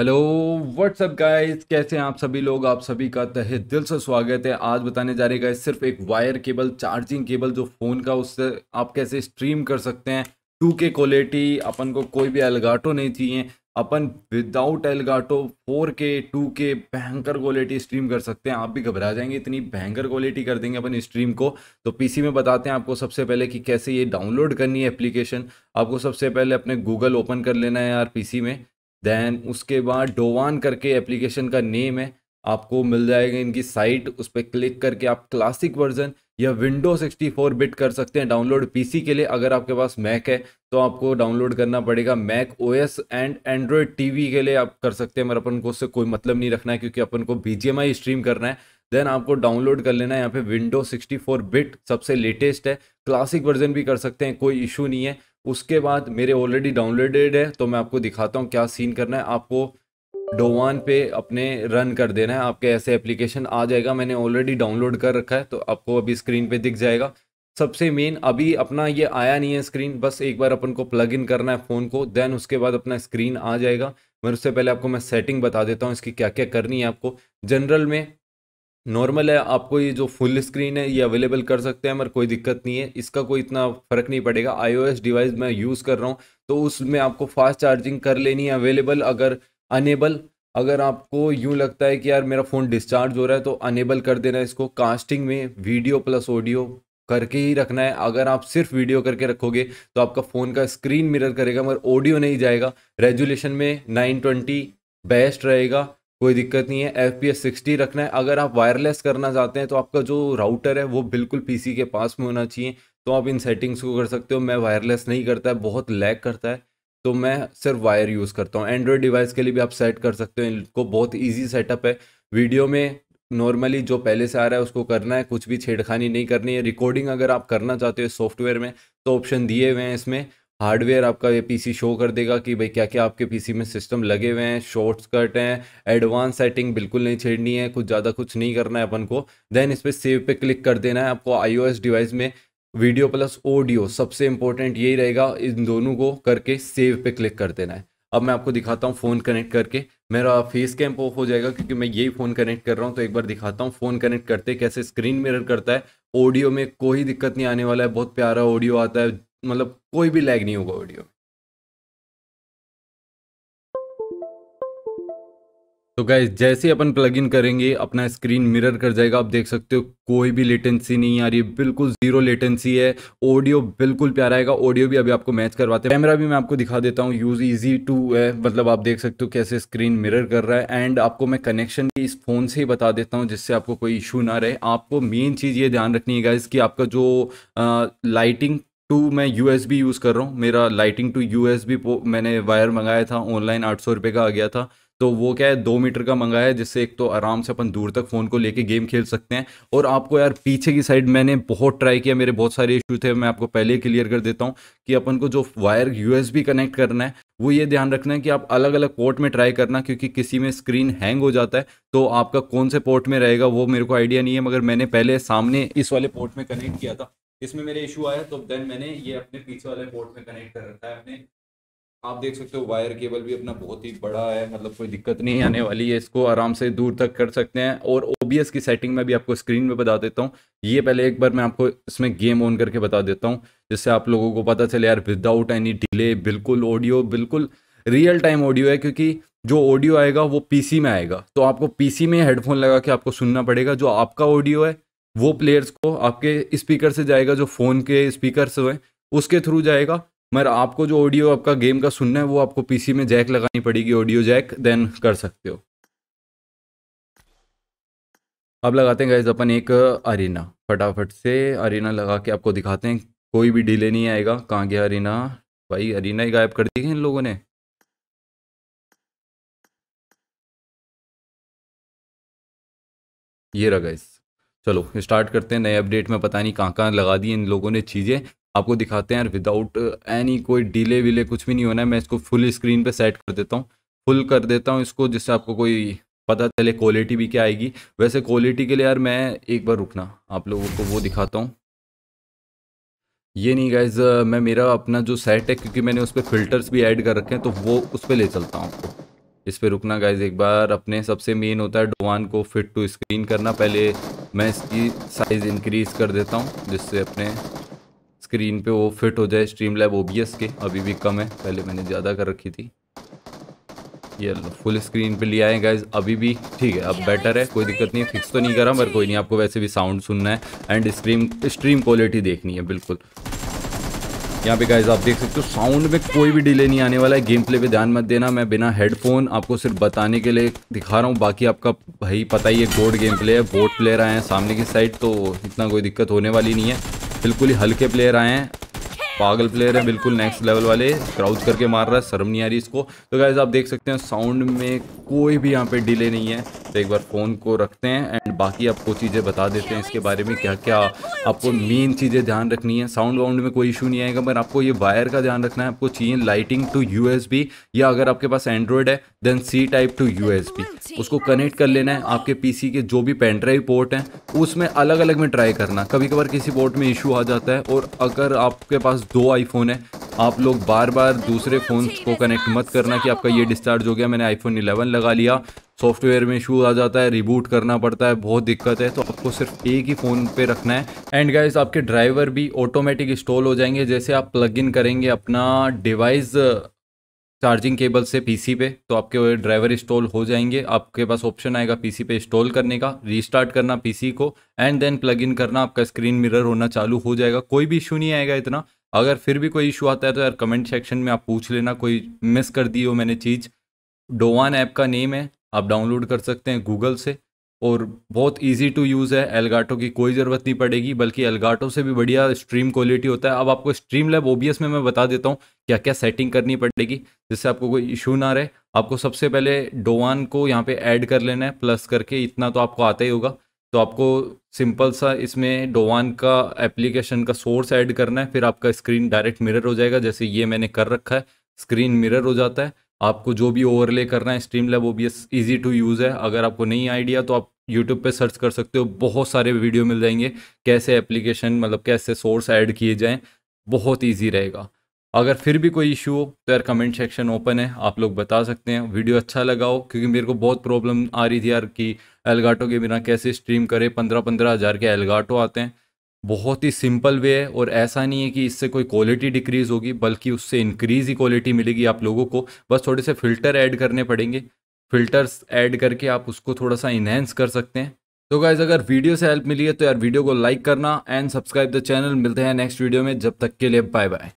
hello what's up guys कैसे हैं आप सभी लोग आप सभी का तहे दिल से स्वागत है आज बताने जा रहे गाइस सिर्फ एक वायर केबल चार्जिंग केबल जो फ़ोन का उससे आप कैसे स्ट्रीम कर सकते हैं टू के क्वालिटी अपन को कोई भी एलगाटो नहीं चाहिए अपन without Elgato four K two K भयंकर क्वालिटी स्ट्रीम कर सकते हैं आप भी घबरा जाएंगे इतनी भयंकर क्वालिटी कर देंगे अपन स्ट्रीम को तो पीसी में बताते हैं आपको सबसे पहले कि कैसे ये डाउनलोड करनी है एप्लीकेशन आपको सबसे पहले अपने गूगल ओपन कर लेना है यार पीसी में देन उसके बाद डोवान करके एप्लीकेशन का नेम है आपको मिल जाएगा इनकी साइट उस पर क्लिक करके आप क्लासिक वर्जन या विंडो 64 बिट कर सकते हैं डाउनलोड पीसी के लिए अगर आपके पास मैक है तो आपको डाउनलोड करना पड़ेगा Mac OS and Android TV के लिए आप कर सकते हैं मगर अपन को उससे कोई मतलब नहीं रखना है क्योंकि अपन को बीजीएमआई स्ट्रीम करना है देन आपको डाउनलोड कर लेना है यहाँ पे विंडो 64 बिट सबसे लेटेस्ट है क्लासिक वर्जन भी कर सकते हैं कोई इशू नहीं है उसके बाद मेरे ऑलरेडी डाउनलोडेड है तो मैं आपको दिखाता हूँ क्या सीन करना है आपको डोवान पे अपने रन कर देना है आपके ऐसे एप्लीकेशन आ जाएगा मैंने ऑलरेडी डाउनलोड कर रखा है तो आपको अभी स्क्रीन पे दिख जाएगा सबसे मेन अभी अपना ये आया नहीं है स्क्रीन बस एक बार अपन को प्लग इन करना है फ़ोन को देन उसके बाद अपना स्क्रीन आ जाएगा मैं उससे पहले आपको मैं सेटिंग बता देता हूँ इसकी क्या क्या करनी है आपको जनरल में नॉर्मल है आपको ये जो फुल स्क्रीन है ये अवेलेबल कर सकते हैं मगर कोई दिक्कत नहीं है इसका कोई इतना फ़र्क नहीं पड़ेगा आईओएस डिवाइस मैं यूज़ कर रहा हूँ तो उसमें आपको फास्ट चार्जिंग कर लेनी है अवेलेबल अगर अनेबल अगर आपको यूँ लगता है कि यार मेरा फ़ोन डिस्चार्ज हो रहा है तो अनेबल कर देना इसको कास्टिंग में वीडियो प्लस ऑडियो करके ही रखना है अगर आप सिर्फ वीडियो करके रखोगे तो आपका फ़ोन का स्क्रीन मिरर करेगा मगर ऑडियो नहीं जाएगा रेजुलेशन में 920 बेस्ट रहेगा कोई दिक्कत नहीं है एफ पी एस सिक्सटी रखना है अगर आप वायरलेस करना चाहते हैं तो आपका जो राउटर है वो बिल्कुल पीसी के पास में होना चाहिए तो आप इन सेटिंग्स को कर सकते हो मैं वायरलेस नहीं करता है बहुत लैग करता है तो मैं सिर्फ वायर यूज़ करता हूँ एंड्रॉयड डिवाइस के लिए भी आप सेट कर सकते हो इनको बहुत ईजी सेटअप है वीडियो में नॉर्मली जो पहले से आ रहा है उसको करना है कुछ भी छेड़खानी नहीं करनी है रिकॉर्डिंग अगर आप करना चाहते हो सॉफ्टवेयर में तो ऑप्शन दिए हुए हैं इसमें हार्डवेयर आपका ये पीसी शो कर देगा कि भाई क्या क्या आपके पीसी में सिस्टम लगे हुए हैं कट हैं एडवांस सेटिंग बिल्कुल नहीं छेड़नी है कुछ ज़्यादा कुछ नहीं करना है अपन को देन इस पर सेव पे क्लिक कर देना है आपको आईओएस डिवाइस में वीडियो प्लस ऑडियो सबसे इंपॉर्टेंट यही रहेगा इन दोनों को करके सेव पे क्लिक कर देना है अब मैं आपको दिखाता हूँ फ़ोन कनेक्ट करके मेरा फेस कैंप ऑफ हो जाएगा क्योंकि मैं यही फ़ोन कनेक्ट कर रहा हूँ तो एक बार दिखाता हूँ फ़ोन कनेक्ट करते कैसे स्क्रीन मिरर करता है ऑडियो में कोई दिक्कत नहीं आने वाला है बहुत प्यारा ऑडियो आता है मतलब कोई भी लैग नहीं होगा ऑडियो तो गाइज जैसे अपन प्लग इन करेंगे अपना स्क्रीन मिरर कर जाएगा आप देख सकते हो कोई भी लेटेंसी नहीं आ रही बिल्कुल जीरो लेटेंसी है ऑडियो बिल्कुल प्यारा आएगा ऑडियो भी अभी आपको मैच करवाते हैं कैमरा भी मैं आपको दिखा देता हूँ यूज इजी टू है मतलब आप देख सकते हो कैसे स्क्रीन मिरर कर रहा है एंड आपको मैं कनेक्शन भी इस फोन से ही बता देता हूँ जिससे आपको कोई इशू ना रहे आपको मेन चीज़ ये ध्यान रखनी है गाइज की आपका जो लाइटिंग टू मैं यू यूज़ कर रहा हूँ मेरा लाइटिंग टू यू मैंने वायर मंगाया था ऑनलाइन आठ सौ रुपये का आ गया था तो वो क्या है दो मीटर का मंगाया है जिससे एक तो आराम से अपन दूर तक फ़ोन को लेके गेम खेल सकते हैं और आपको यार पीछे की साइड मैंने बहुत ट्राई किया मेरे बहुत सारे इशू थे मैं आपको पहले क्लियर कर देता हूँ कि अपन को जो वायर यू कनेक्ट करना है वो ये ध्यान रखना है कि आप अलग अलग पोर्ट में ट्राई करना क्योंकि किसी में स्क्रीन हैंग हो जाता है तो आपका कौन से पोर्ट में रहेगा वो मेरे को आइडिया नहीं है मगर मैंने पहले सामने इस वाले पोर्ट में कनेक्ट किया था इसमें मेरे इशू आया तो देन मैंने ये अपने पीछे वाले बोर्ड में कनेक्ट कर रखा है अपने आप देख सकते हो वायर केबल भी अपना बहुत ही बड़ा है मतलब कोई दिक्कत नहीं आने वाली है इसको आराम से दूर तक कर सकते हैं और ओबीएस की सेटिंग में भी आपको स्क्रीन में बता देता हूँ ये पहले एक बार मैं आपको इसमें गेम ऑन करके बता देता हूँ जिससे आप लोगों को पता चले यार विदाउट एनी डिले बिल्कुल ऑडियो बिल्कुल रियल टाइम ऑडियो है क्योंकि जो ऑडियो आएगा वो पीसी में आएगा तो आपको पीसी में हेडफोन लगा के आपको सुनना पड़ेगा जो आपका ऑडियो है वो प्लेयर्स को आपके स्पीकर से जाएगा जो फ़ोन के स्पीकर से हुए उसके थ्रू जाएगा मगर आपको जो ऑडियो आपका गेम का सुनना है वो आपको पीसी में जैक लगानी पड़ेगी ऑडियो जैक देन कर सकते हो अब लगाते हैं गाइज अपन एक अरीना फटाफट से अरीना लगा के आपको दिखाते हैं कोई भी डिले नहीं आएगा कहाँ गया अरीना भाई अरीना ही गायब कर दी है इन लोगों ने ये रहा गाइज चलो स्टार्ट करते हैं नए अपडेट में पता नहीं कहाँ कहाँ लगा दी इन लोगों ने चीज़ें आपको दिखाते हैं यार विदाउट एनी uh, कोई डिले विले कुछ भी नहीं होना है मैं इसको फुल स्क्रीन पे सेट कर देता हूँ फुल कर देता हूँ इसको जिससे आपको कोई पता चले क्वालिटी भी क्या आएगी वैसे क्वालिटी के लिए यार मैं एक बार रुकना आप लोगों को वो दिखाता हूँ ये नहीं गाइज uh, मैं मेरा अपना जो सेट है क्योंकि मैंने उस पर फिल्टर्स भी ऐड कर रखे हैं तो वो उस पर ले चलता हूँ आपको इस पर रुकना गाइज एक बार अपने सबसे मेन होता है डोवान को फिट टू स्क्रीन करना पहले मैं इसकी साइज़ इंक्रीज़ कर देता हूँ जिससे अपने स्क्रीन पे वो फिट हो जाए स्ट्रीम लैब ओ के अभी भी कम है पहले मैंने ज़्यादा कर रखी थी ये फुल स्क्रीन पे लिया है गाइज अभी भी ठीक है अब बेटर है कोई दिक्कत नहीं फिक्स तो नहीं करा पर कोई नहीं आपको वैसे भी साउंड सुनना है एंड स्क्रीन स्ट्रीम क्वालिटी देखनी है बिल्कुल यहाँ पे गाइज आप देख सकते हो साउंड में कोई भी डिले नहीं आने वाला है गेम प्ले पे ध्यान मत देना मैं बिना हेडफोन आपको सिर्फ बताने के लिए दिखा रहा हूँ बाकी आपका भाई पता ही है गोड गेम प्ले है बोट प्लेयर आए हैं सामने की साइड तो इतना कोई दिक्कत होने वाली नहीं है बिल्कुल ही हल्के प्लेयर आए हैं पागल प्लेयर है बिल्कुल नेक्स्ट लेवल वाले क्राउच करके मार रहा है शर्म नहीं आ रही इसको तो गाइज आप देख सकते हैं साउंड में कोई भी यहाँ पे डिले नहीं है पे तो एक बार फ़ोन को रखते हैं एंड बाकी आपको चीज़ें बता देते हैं इसके बारे में क्या क्या आपको मेन चीज़ें ध्यान रखनी है साउंड वाउंड में कोई इशू नहीं आएगा मगर आपको ये वायर का ध्यान रखना है आपको चाहिए लाइटिंग टू यू या अगर आपके पास एंड्रॉयड है देन सी टाइप टू यू उसको कनेक्ट कर लेना है आपके पी के जो भी पेनड्राइव पोर्ट हैं उसमें अलग अलग में ट्राई करना कभी कभार किसी पोर्ट में इशू आ जाता है और अगर आपके पास दो आईफोन है आप लोग बार बार दूसरे फ़ोन को कनेक्ट मत करना कि आपका ये डिस्चार्ज हो गया मैंने आईफोन 11 लगा लिया सॉफ्टवेयर में इशू आ जाता है रिबूट करना पड़ता है बहुत दिक्कत है तो आपको सिर्फ एक ही फ़ोन पे रखना है एंड गाइस आपके ड्राइवर भी ऑटोमेटिक इंस्टॉल हो जाएंगे जैसे आप प्लग इन करेंगे अपना डिवाइस चार्जिंग केबल से पीसी पे तो आपके ड्राइवर इंस्टॉल हो जाएंगे आपके पास ऑप्शन आएगा पीसी पे इंस्टॉल करने का रीस्टार्ट करना पीसी को एंड देन प्लग इन करना आपका स्क्रीन मिरर होना चालू हो जाएगा कोई भी इशू नहीं आएगा इतना अगर फिर भी कोई इशू आता है तो यार कमेंट सेक्शन में आप पूछ लेना कोई मिस कर दी हो मैंने चीज़ डोवान ऐप का नेम है आप डाउनलोड कर सकते हैं गूगल से और बहुत इजी टू यूज़ है एलगाटो की कोई ज़रूरत नहीं पड़ेगी बल्कि एलगाटो से भी बढ़िया स्ट्रीम क्वालिटी होता है अब आपको स्ट्रीम लैब ओबीएस में मैं बता देता हूँ क्या क्या सेटिंग करनी पड़ेगी जिससे आपको कोई इशू ना रहे आपको सबसे पहले डोवान को यहाँ पे ऐड कर लेना है प्लस करके इतना तो आपको आता ही होगा तो आपको सिंपल सा इसमें डोवान का एप्लीकेशन का सोर्स ऐड करना है फिर आपका स्क्रीन डायरेक्ट मिररर हो जाएगा जैसे ये मैंने कर रखा है स्क्रीन मिरर हो जाता है आपको जो भी ओवरले करना है स्ट्रीम लैब वो भी ईजी टू यूज़ है अगर आपको नहीं आइडिया तो आप यूट्यूब पे सर्च कर सकते हो बहुत सारे वीडियो मिल जाएंगे कैसे एप्लीकेशन मतलब कैसे सोर्स ऐड किए जाएँ बहुत ईजी रहेगा अगर फिर भी कोई इशू हो तो यार कमेंट सेक्शन ओपन है आप लोग बता सकते हैं वीडियो अच्छा लगाओ क्योंकि मेरे को बहुत प्रॉब्लम आ रही थी यार कि एलगाटो के बिना कैसे स्ट्रीम करें पंद्रह पंद्रह हज़ार के एलगाटो आते हैं बहुत ही सिंपल वे है और ऐसा नहीं है कि इससे कोई क्वालिटी डिक्रीज़ होगी बल्कि उससे इंक्रीज़ ही क्वालिटी मिलेगी आप लोगों को बस थोड़े से फ़िल्टर ऐड करने पड़ेंगे फ़िल्टर्स ऐड करके आप उसको थोड़ा सा इन्हेंस कर सकते हैं तो गाइज अगर वीडियो से हेल्प मिली है तो यार वीडियो को लाइक करना एंड सब्सक्राइब द चैनल मिलते हैं नेक्स्ट वीडियो में जब तक के लिए बाय बाय